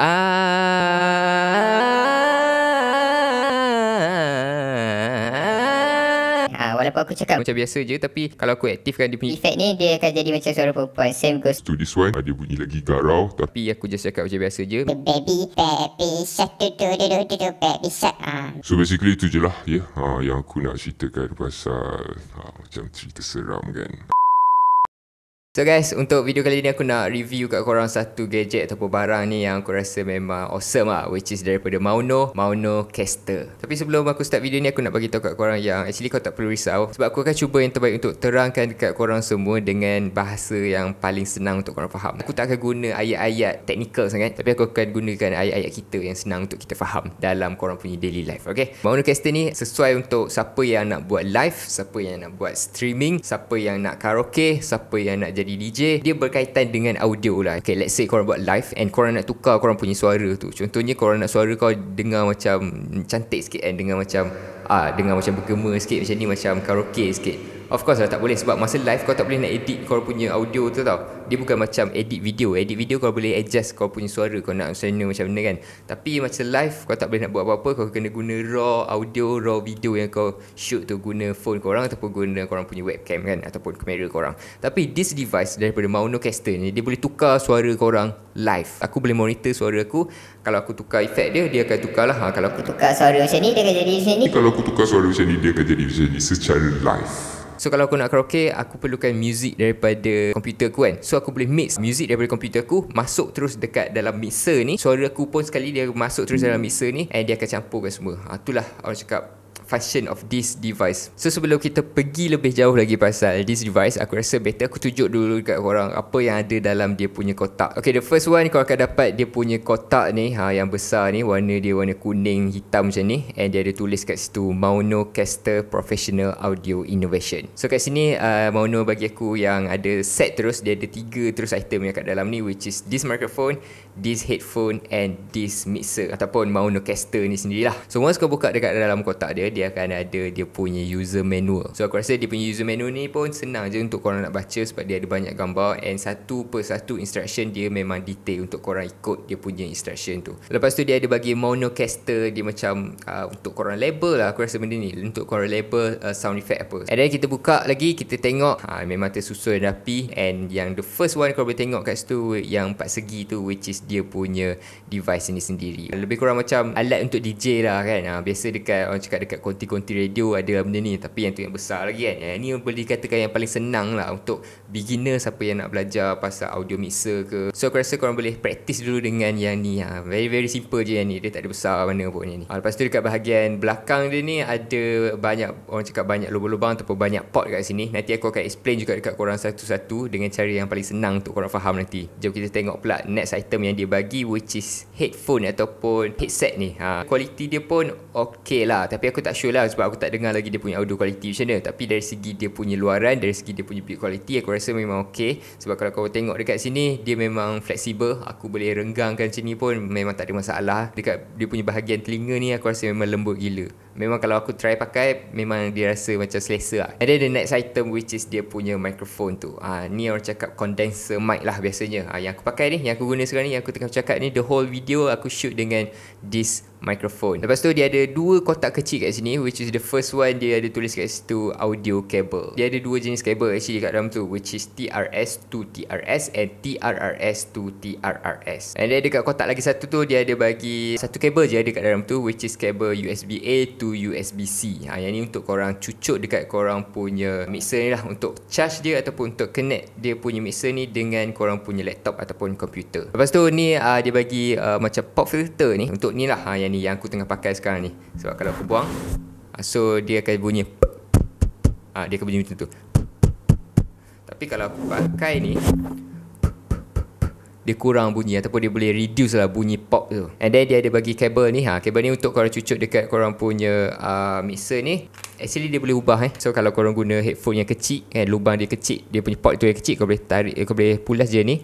Ah. Ah, walaupun aku cakap macam biasa je tapi kalau aku aktifkan dia punya efek ni dia akan jadi macam suara perempuan same goes to this one ada bunyi lagi garau tapi aku just cakap macam biasa je the baby baby shark do do do do do baby shark ah. so basically itu je lah yeah. ah, yang aku nak ceritakan pasal ah, macam cerita seram kan So guys, untuk video kali ni aku nak review kat korang satu gadget ataupun barang ni yang aku rasa memang awesome lah which is daripada Mauno, Mauno Caster Tapi sebelum aku start video ni, aku nak bagi tahu kat korang yang actually kau tak perlu risau sebab aku akan cuba yang terbaik untuk terangkan dekat korang semua dengan bahasa yang paling senang untuk korang faham Aku tak akan guna ayat-ayat teknikal sangat tapi aku akan gunakan ayat-ayat kita yang senang untuk kita faham dalam korang punya daily life, okay? Mauno Caster ni sesuai untuk siapa yang nak buat live siapa yang nak buat streaming siapa yang nak karaoke siapa yang nak jadi DJ Dia berkaitan dengan audio lah Okay let's say korang buat live And korang nak tukar korang punya suara tu Contohnya korang nak suara kau dengar macam Cantik sikit kan Dengar macam ah Dengar macam bergema sikit Macam ni macam karaoke sikit Of course lah tak boleh sebab masa live kau tak boleh nak edit kau punya audio tu tau. Dia bukan macam edit video. Edit video kau boleh adjust kau punya suara kau nak macam macam mana kan. Tapi macam live kau tak boleh nak buat apa-apa. Kau kena guna raw audio, raw video yang kau shoot tu guna phone kau orang ataupun guna kau orang punya webcam kan ataupun kamera kau orang. Tapi this device daripada Mauno Caster ni dia boleh tukar suara kau orang live. Aku boleh monitor suara aku. Kalau aku tukar efek dia dia akan tukarlah. Ha, kalau aku tukar suara macam ni dia akan jadi macam ni. Kalau aku tukar suara macam ni dia akan jadi macam ni secara live. So kalau aku nak karaoke Aku perlukan music Daripada komputer aku kan So aku boleh mix Music daripada komputer aku Masuk terus dekat Dalam mixer ni Suara aku pun sekali Dia masuk terus dalam mixer ni And dia akan campurkan semua ha, Itulah orang cakap function of this device. So sebelum kita pergi lebih jauh lagi pasal this device, aku rasa better aku tunjuk dulu dekat korang apa yang ada dalam dia punya kotak. Okay, the first one korang akan dapat dia punya kotak ni, ha, yang besar ni, warna dia warna kuning hitam macam ni. And dia ada tulis kat situ, Mauno Caster Professional Audio Innovation. So kat sini, uh, Mauno bagi aku yang ada set terus, dia ada tiga terus item yang kat dalam ni, which is this microphone, this headphone and this mixer ataupun mono caster ni sendirilah. So once kau buka dekat dalam kotak dia, dia akan ada dia punya user manual. So aku rasa dia punya user manual ni pun senang je untuk korang nak baca sebab dia ada banyak gambar and satu per satu instruction dia memang detail untuk korang ikut dia punya instruction tu. Lepas tu dia ada bagi mono caster dia macam uh, untuk korang label lah aku rasa benda ni untuk korang label uh, sound effect apa. And then kita buka lagi kita tengok ha, memang tersusun rapi and yang the first one korang boleh tengok kat situ yang empat segi tu which is use dia punya device ini sendiri lebih kurang macam alat untuk DJ lah kan ha, biasa dekat orang cakap dekat konti-konti radio ada benda ni tapi yang tu yang besar lagi kan yang ni boleh dikatakan yang paling senang lah untuk beginner siapa yang nak belajar pasal audio mixer ke so aku rasa korang boleh practice dulu dengan yang ni ha. very very simple je yang ni dia tak ada besar mana pun yang ni ha, lepas tu dekat bahagian belakang dia ni ada banyak orang cakap banyak lubang-lubang ataupun banyak port kat sini nanti aku akan explain juga dekat korang satu-satu dengan cara yang paling senang untuk korang faham nanti jom kita tengok pula next item yang yang dia bagi which is headphone ataupun headset ni ha, quality dia pun ok lah tapi aku tak sure lah sebab aku tak dengar lagi dia punya audio quality macam mana tapi dari segi dia punya luaran dari segi dia punya build quality aku rasa memang ok sebab kalau kau tengok dekat sini dia memang fleksibel aku boleh renggangkan macam ni pun memang tak ada masalah dekat dia punya bahagian telinga ni aku rasa memang lembut gila memang kalau aku try pakai memang dia rasa macam selesa lah. and then the next item which is dia punya microphone tu ha, ni orang cakap condenser mic lah biasanya ha, yang aku pakai ni yang aku guna sekarang ni aku tengah cakap ni the whole video aku shoot dengan this microphone. Lepas tu dia ada dua kotak kecil kat sini which is the first one dia ada tulis kat situ audio cable. Dia ada dua jenis kabel actually kat dalam tu which is TRS to TRS and TRRS to TRRS. And then dekat kotak lagi satu tu dia ada bagi satu kabel je ada kat dalam tu which is kabel USB A to USB C. Ha, yang ni untuk korang cucuk dekat korang punya mixer ni lah untuk charge dia ataupun untuk connect dia punya mixer ni dengan korang punya laptop ataupun komputer. Lepas tu ni uh, dia bagi uh, macam pop filter ni untuk ni lah ha, yang ni yang aku tengah pakai sekarang ni sebab kalau aku buang ah, so dia akan bunyi ah dia akan bunyi macam tu tapi kalau aku pakai ni dia kurang bunyi ataupun dia boleh reduce lah bunyi pop tu and then dia ada bagi kabel ni ha kabel ni untuk korang cucuk dekat korang punya uh, mixer ni actually dia boleh ubah eh so kalau korang guna headphone yang kecil kan lubang dia kecil dia punya pop tu yang kecil kau boleh tarik eh, kau boleh pulas je ni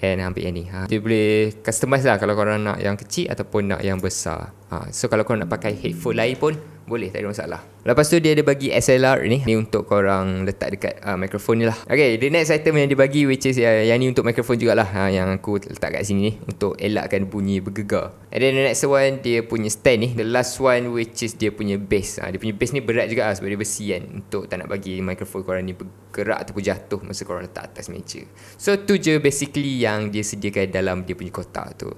And ambil yang ni ha. Dia boleh customize lah Kalau korang nak yang kecil Ataupun nak yang besar ha. So kalau korang nak pakai headphone lain pun boleh tak ada masalah Lepas tu dia ada bagi SLR ni Ni untuk korang letak dekat uh, mikrofon ni lah Okay the next item yang dia bagi Which is uh, yang ni untuk mikrofon jugalah uh, Yang aku letak kat sini ni Untuk elakkan bunyi bergegar And then the next one Dia punya stand ni The last one which is dia punya bass uh, Dia punya bass ni berat juga lah Sebab dia besi kan Untuk tak nak bagi mikrofon korang ni bergerak Ataupun jatuh masa korang letak atas meja So tu je basically yang dia sediakan dalam dia punya kotak tu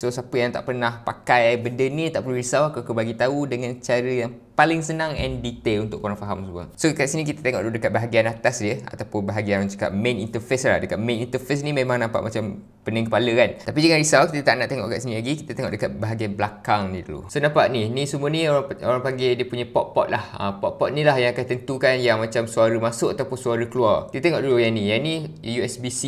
So siapa yang tak pernah pakai benda ni tak perlu risau aku akan bagi tahu dengan cara yang paling senang and detail untuk korang faham semua. So kat sini kita tengok dulu dekat bahagian atas dia ataupun bahagian yang cakap main interface lah. Dekat main interface ni memang nampak macam pening kepala kan. Tapi jangan risau kita tak nak tengok kat sini lagi. Kita tengok dekat bahagian belakang ni dulu. So nampak ni, ni semua ni orang orang panggil dia punya pop pot lah. Ha, pop pot ni lah yang akan tentukan yang macam suara masuk ataupun suara keluar. Kita tengok dulu yang ni. Yang ni USB-C.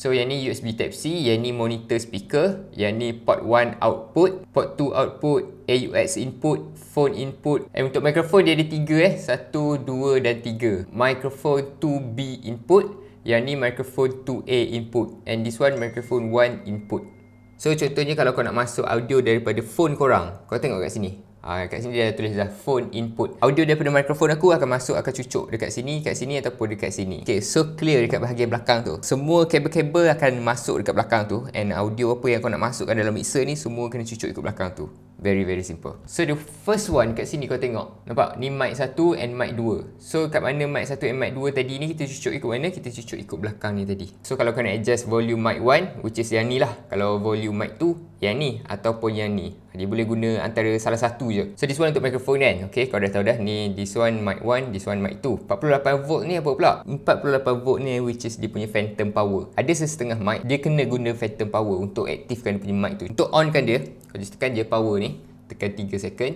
So yang ni USB Type C, yang ni monitor speaker, yang ni port 1 output, port 2 output, AUX input, phone input. Eh untuk microphone dia ada 3 eh, 1, 2 dan 3. Microphone 2B input, yang ni microphone 2A input and this one microphone 1 input. So contohnya kalau kau nak masuk audio daripada phone kau orang, kau tengok kat sini. Ha, kat sini dia dah tulis dah phone input. Audio daripada microphone aku akan masuk, akan cucuk dekat sini, kat sini ataupun dekat sini. Okay, so clear dekat bahagian belakang tu. Semua kabel-kabel akan masuk dekat belakang tu. And audio apa yang kau nak masukkan dalam mixer ni, semua kena cucuk ikut belakang tu very very simple so the first one kat sini kau tengok nampak ni mic 1 and mic 2 so kat mana mic 1 and mic 2 tadi ni kita cucuk ikut mana kita cucuk ikut belakang ni tadi so kalau kau nak adjust volume mic 1 which is yang ni lah kalau volume mic 2 yang ni ataupun yang ni dia boleh guna antara salah satu je. So this one untuk microphone kan. Okay kau dah tahu dah ni this one mic 1, this one mic 2. 48 volt ni apa pula? 48 volt ni which is dia punya phantom power. Ada sesetengah mic dia kena guna phantom power untuk aktifkan dia punya mic tu. Untuk onkan dia, kau just tekan dia power ni, tekan 3 second.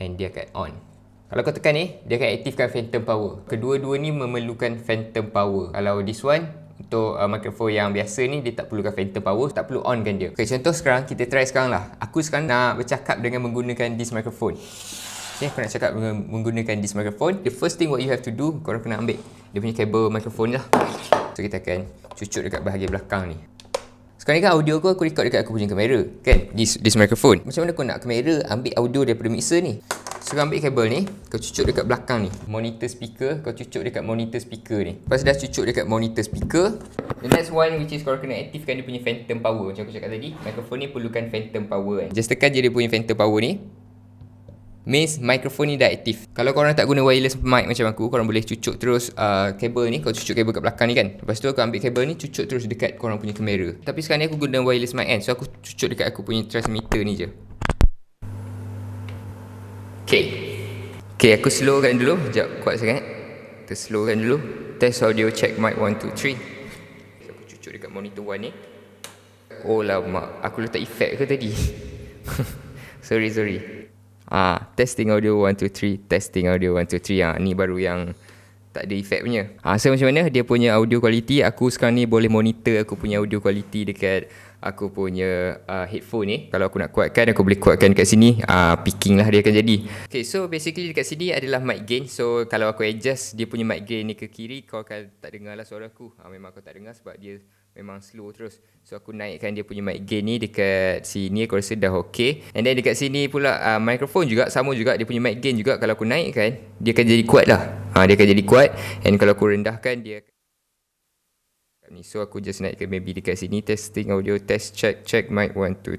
And dia akan on. Kalau kau tekan ni, dia akan aktifkan phantom power. Kedua-dua ni memerlukan phantom power. Kalau this one, untuk uh, microphone yang biasa ni dia tak perlukan phantom power tak perlu on kan dia Okay, contoh sekarang kita try sekarang lah aku sekarang nak bercakap dengan menggunakan this microphone ok aku nak cakap dengan menggunakan this microphone the first thing what you have to do korang kena ambil dia punya kabel microphone lah so kita akan cucuk dekat bahagian belakang ni sekarang ni kan audio aku aku record dekat aku punya kamera kan this, this microphone macam mana aku nak kamera ambil audio daripada mixer ni Suruh ambil kabel ni Kau cucuk dekat belakang ni Monitor speaker Kau cucuk dekat monitor speaker ni Lepas dah cucuk dekat monitor speaker The next one which is korang kena aktifkan dia punya phantom power Macam aku cakap tadi Microphone ni perlukan phantom power kan Just tekan je dia punya phantom power ni Means microphone ni dah aktif Kalau korang tak guna wireless mic macam aku Korang boleh cucuk terus uh, kabel ni Kau cucuk kabel kat belakang ni kan Lepas tu aku ambil kabel ni Cucuk terus dekat korang punya kamera Tapi sekarang ni aku guna wireless mic kan So aku cucuk dekat aku punya transmitter ni je Okay Okay aku slowkan dulu Sekejap kuat sangat Kita slowkan dulu Test audio check mic 1, 2, 3 Aku cucuk dekat monitor 1 ni eh. Oh mak. Aku letak efek ke tadi Sorry sorry Ah, Testing audio 1, 2, 3 Testing audio 1, 2, 3 ah, Ni baru yang tak ada efek punya. Ha, so macam mana dia punya audio quality, aku sekarang ni boleh monitor aku punya audio quality dekat aku punya uh, headphone ni. Kalau aku nak kuatkan, aku boleh kuatkan dekat sini, uh, picking lah dia akan jadi. Okay, so basically dekat sini adalah mic gain. So kalau aku adjust dia punya mic gain ni ke kiri, kau akan tak dengar lah suara aku. Ha, memang kau tak dengar sebab dia memang slow terus so aku naikkan dia punya mic gain ni dekat sini aku rasa dah okey and then dekat sini pula uh, microphone juga sama juga dia punya mic gain juga kalau aku naikkan dia akan jadi kuat lah ha, dia akan jadi kuat and kalau aku rendahkan dia ni so aku just naikkan maybe dekat sini testing audio test check check mic 1 2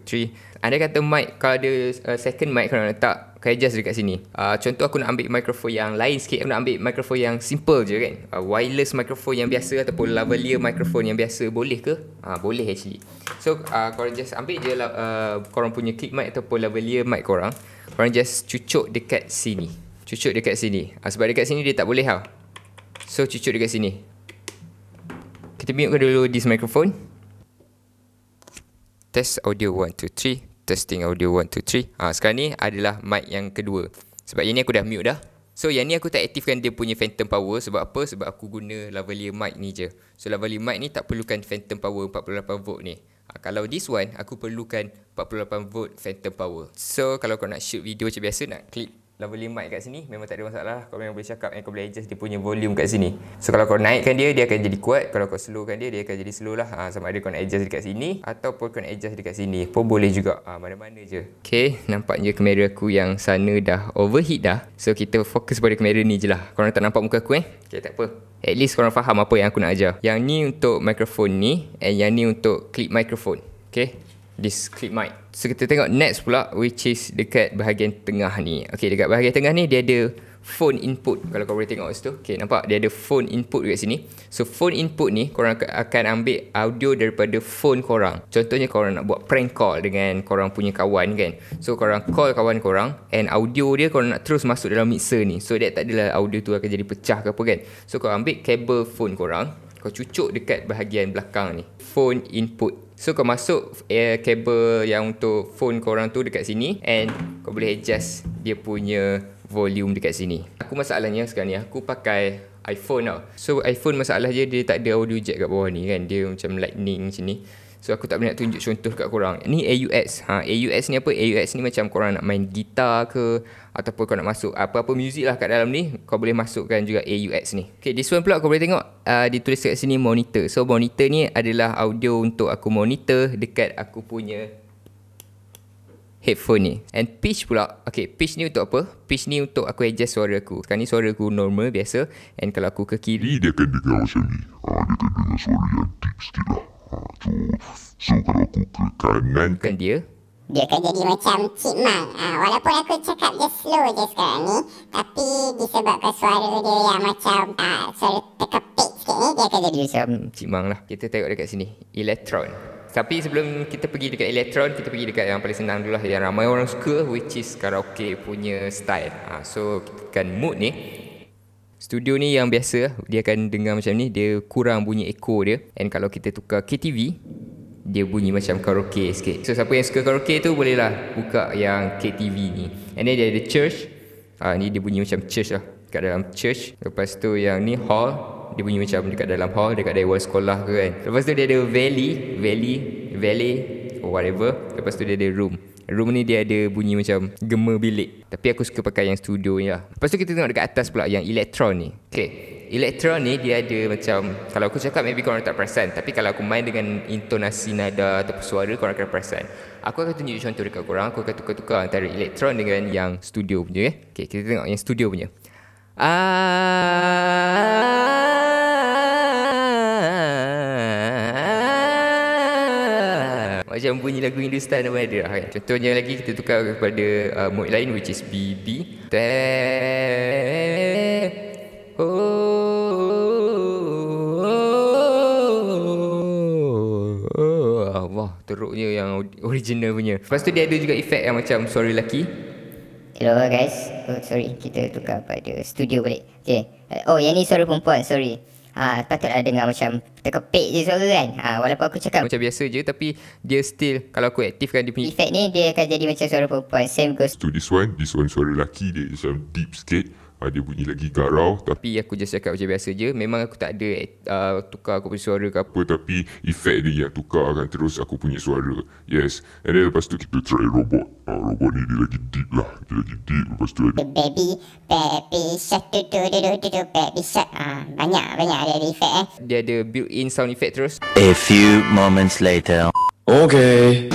3 anda kata mic kalau ada uh, second mic kalau letak aku adjust dekat sini. Uh, contoh aku nak ambil microphone yang lain sikit. Aku nak ambil microphone yang simple je kan. Uh, wireless microphone yang biasa ataupun lavalier microphone yang biasa boleh ke? Ah uh, boleh actually. So uh, korang just ambil je lah uh, korang punya clip mic ataupun lavalier mic korang. Korang just cucuk dekat sini. Cucuk dekat sini. Uh, sebab dekat sini dia tak boleh tau. So cucuk dekat sini. Kita mute dulu this microphone. Test audio 1, 2, 3 testing audio 1 2 3. Ah sekarang ni adalah mic yang kedua. Sebab yang ni aku dah mute dah. So yang ni aku tak aktifkan dia punya phantom power sebab apa? Sebab aku guna lavalier mic ni je. So lavalier mic ni tak perlukan phantom power 48 volt ni. Ha, kalau this one aku perlukan 48 volt phantom power. So kalau kau nak shoot video macam biasa nak klik level mic kat sini memang tak ada masalah lah. Kau memang boleh cakap and eh, kau boleh adjust dia punya volume kat sini. So kalau kau naikkan dia, dia akan jadi kuat. Kalau kau slowkan dia, dia akan jadi slow lah. Ha, sama ada kau nak adjust dekat sini ataupun kau nak adjust dekat sini pun boleh juga. Ha, mana-mana je. Okay, nampaknya kamera aku yang sana dah overheat dah. So kita fokus pada kamera ni je lah. Korang tak nampak muka aku eh? Okay, tak apa. At least korang faham apa yang aku nak ajar. Yang ni untuk mikrofon ni and yang ni untuk clip mikrofon. Okay this clip mic. So kita tengok next pula which is dekat bahagian tengah ni. Okay dekat bahagian tengah ni dia ada phone input. Kalau kau boleh tengok situ. Okay nampak dia ada phone input dekat sini. So phone input ni korang akan ambil audio daripada phone korang. Contohnya korang nak buat prank call dengan korang punya kawan kan. So korang call kawan korang and audio dia korang nak terus masuk dalam mixer ni. So dia tak adalah audio tu akan jadi pecah ke apa kan. So korang ambil kabel phone korang. Kau cucuk dekat bahagian belakang ni. Phone input. So kau masuk eh, kabel yang untuk phone kau orang tu dekat sini and kau boleh adjust dia punya volume dekat sini. Aku masalahnya sekarang ni aku pakai iPhone tau. So iPhone masalah dia dia tak ada audio jack kat bawah ni kan. Dia macam lightning macam ni. So aku tak boleh nak tunjuk contoh kat korang Ni AUX ha, AUX ni apa? AUX ni macam korang nak main gitar ke Ataupun kau nak masuk apa-apa muzik lah kat dalam ni Kau boleh masukkan juga AUX ni Okay this one pula kau boleh tengok uh, tulis kat sini monitor So monitor ni adalah audio untuk aku monitor Dekat aku punya headphone ni and pitch pula okay pitch ni untuk apa pitch ni untuk aku adjust suara aku sekarang ni suara aku normal biasa and kalau aku ke kiri dia akan dengar macam ni ah, dia akan dengar suara yang deep sikit lah tu So kalau aku perkanan kan dia dia akan jadi macam Cik Mang ha, Walaupun aku cakap dia slow je sekarang ni Tapi disebabkan suara dia yang macam ha, Suara terkepit sikit ni Dia akan jadi macam Cik Mang lah Kita tengok dekat sini Electron tapi sebelum kita pergi dekat elektron, kita pergi dekat yang paling senang dulu lah yang ramai orang suka which is karaoke punya style. Ha, so kan mood ni studio ni yang biasa dia akan dengar macam ni dia kurang bunyi echo dia and kalau kita tukar KTV dia bunyi macam karaoke sikit so siapa yang suka karaoke tu bolehlah buka yang KTV ni and then dia ada church ah ha, ni dia bunyi macam church lah dekat dalam church lepas tu yang ni hall dia bunyi macam dekat dalam hall dekat dewan sekolah ke kan lepas tu dia ada valley valley valley or whatever lepas tu dia ada room Room ni dia ada bunyi macam gema bilik. Tapi aku suka pakai yang studio ni lah. Lepas tu kita tengok dekat atas pula yang elektron ni. Okay. Elektron ni dia ada macam Kalau aku cakap maybe korang tak perasan Tapi kalau aku main dengan intonasi nada atau suara korang akan perasan Aku akan tunjuk contoh dekat korang Aku akan tukar-tukar antara elektron dengan yang studio punya eh? Okay kita tengok yang studio punya Ah. macam bunyi lagu Hindustan pun ada lah kan. Contohnya lagi kita tukar kepada uh, mode lain which is B B. Oh. Wah, teruknya yang original punya. Lepas tu dia ada juga efek yang macam sorry lelaki. Hello guys. Oh, sorry, kita tukar pada studio balik. Okay. Oh, yang ni suara perempuan. Sorry. Ah, ha, patutlah dengar macam terkepit je suara kan. Ah, walaupun aku cakap macam biasa je tapi dia still kalau aku aktifkan dia punya efek ni dia akan jadi macam suara perempuan. Same goes to this one. This one suara lelaki dia macam deep sikit ada ah, bunyi lagi garau tapi aku just cakap macam biasa je memang aku tak ada uh, tukar aku punya suara ke apa tapi efek dia yang tukar akan terus aku punya suara yes and then lepas tu kita try robot ha, robot ni dia lagi deep lah dia lagi deep lepas tu ada baby baby shark tu tu tu tu tu baby shark ha, banyak banyak ada, ada efek eh dia ada built in sound effect terus a few moments later okay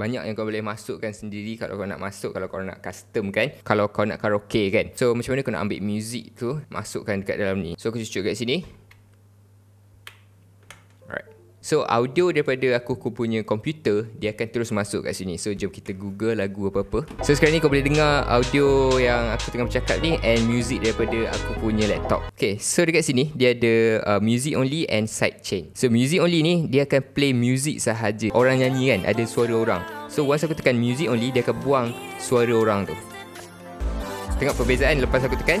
banyak yang kau boleh masukkan sendiri kalau kau nak masuk kalau kau nak custom kan kalau kau nak karaoke kan so macam mana kau nak ambil music tu masukkan dekat dalam ni so aku cucuk kat sini So audio daripada aku aku punya komputer dia akan terus masuk kat sini. So jom kita Google lagu apa-apa. So sekarang ni kau boleh dengar audio yang aku tengah bercakap ni and music daripada aku punya laptop. Okay so dekat sini dia ada uh, music only and side chain. So music only ni dia akan play music sahaja. Orang nyanyi kan ada suara orang. So once aku tekan music only dia akan buang suara orang tu. Tengok perbezaan lepas aku tekan.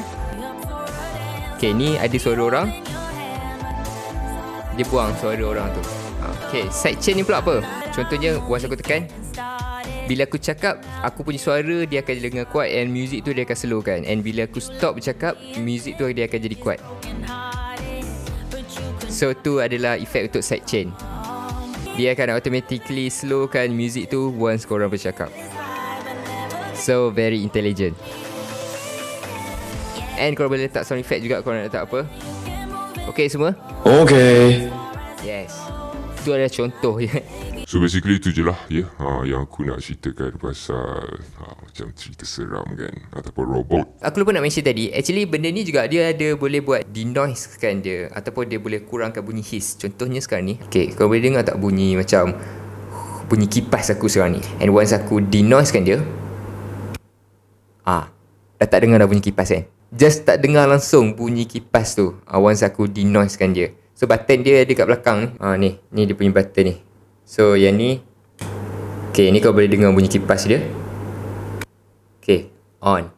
Okay ni ada suara orang dia buang suara orang tu. Ha, okay, side chain ni pula apa? Contohnya, once aku tekan, bila aku cakap, aku punya suara dia akan dengar kuat and music tu dia akan slow kan. And bila aku stop bercakap, music tu dia akan jadi kuat. So, tu adalah efek untuk side chain. Dia akan automatically slowkan music tu once korang bercakap. So, very intelligent. And korang boleh letak sound effect juga korang nak letak apa. Okay semua? Okay. Yes. Itu adalah contoh ya. So basically itu je lah ya. Ha, yang aku nak ceritakan pasal ha, macam cerita seram kan. Ataupun robot. Aku lupa nak mention tadi. Actually benda ni juga dia ada boleh buat denoise kan dia. Ataupun dia boleh kurangkan bunyi hiss. Contohnya sekarang ni. Okay kau boleh dengar tak bunyi macam bunyi kipas aku sekarang ni. And once aku denoise kan dia. Ah, dah tak dengar dah bunyi kipas kan. Just tak dengar langsung bunyi kipas tu uh, Once aku denoise kan dia So button dia ada kat belakang ni uh, Ni, ni dia punya button ni So yang ni Okay, ni kau boleh dengar bunyi kipas dia Okay, on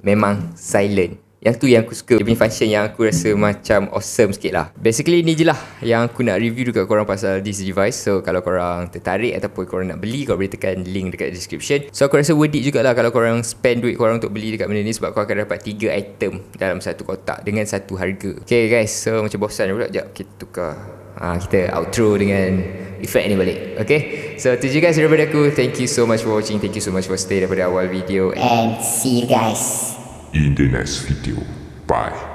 Memang silent yang tu yang aku suka Dia punya function yang aku rasa macam awesome sikit lah Basically ni je lah Yang aku nak review dekat korang pasal this device So kalau korang tertarik ataupun korang nak beli Korang boleh tekan link dekat description So aku rasa worth it jugalah Kalau korang spend duit korang untuk beli dekat benda ni Sebab korang akan dapat 3 item dalam satu kotak Dengan satu harga Okay guys so macam bosan pula Sekejap kita tukar ha, Kita outro dengan effect ni balik Okay so tu je guys daripada aku Thank you so much for watching Thank you so much for stay daripada awal video And see you guys In the next video. Bye.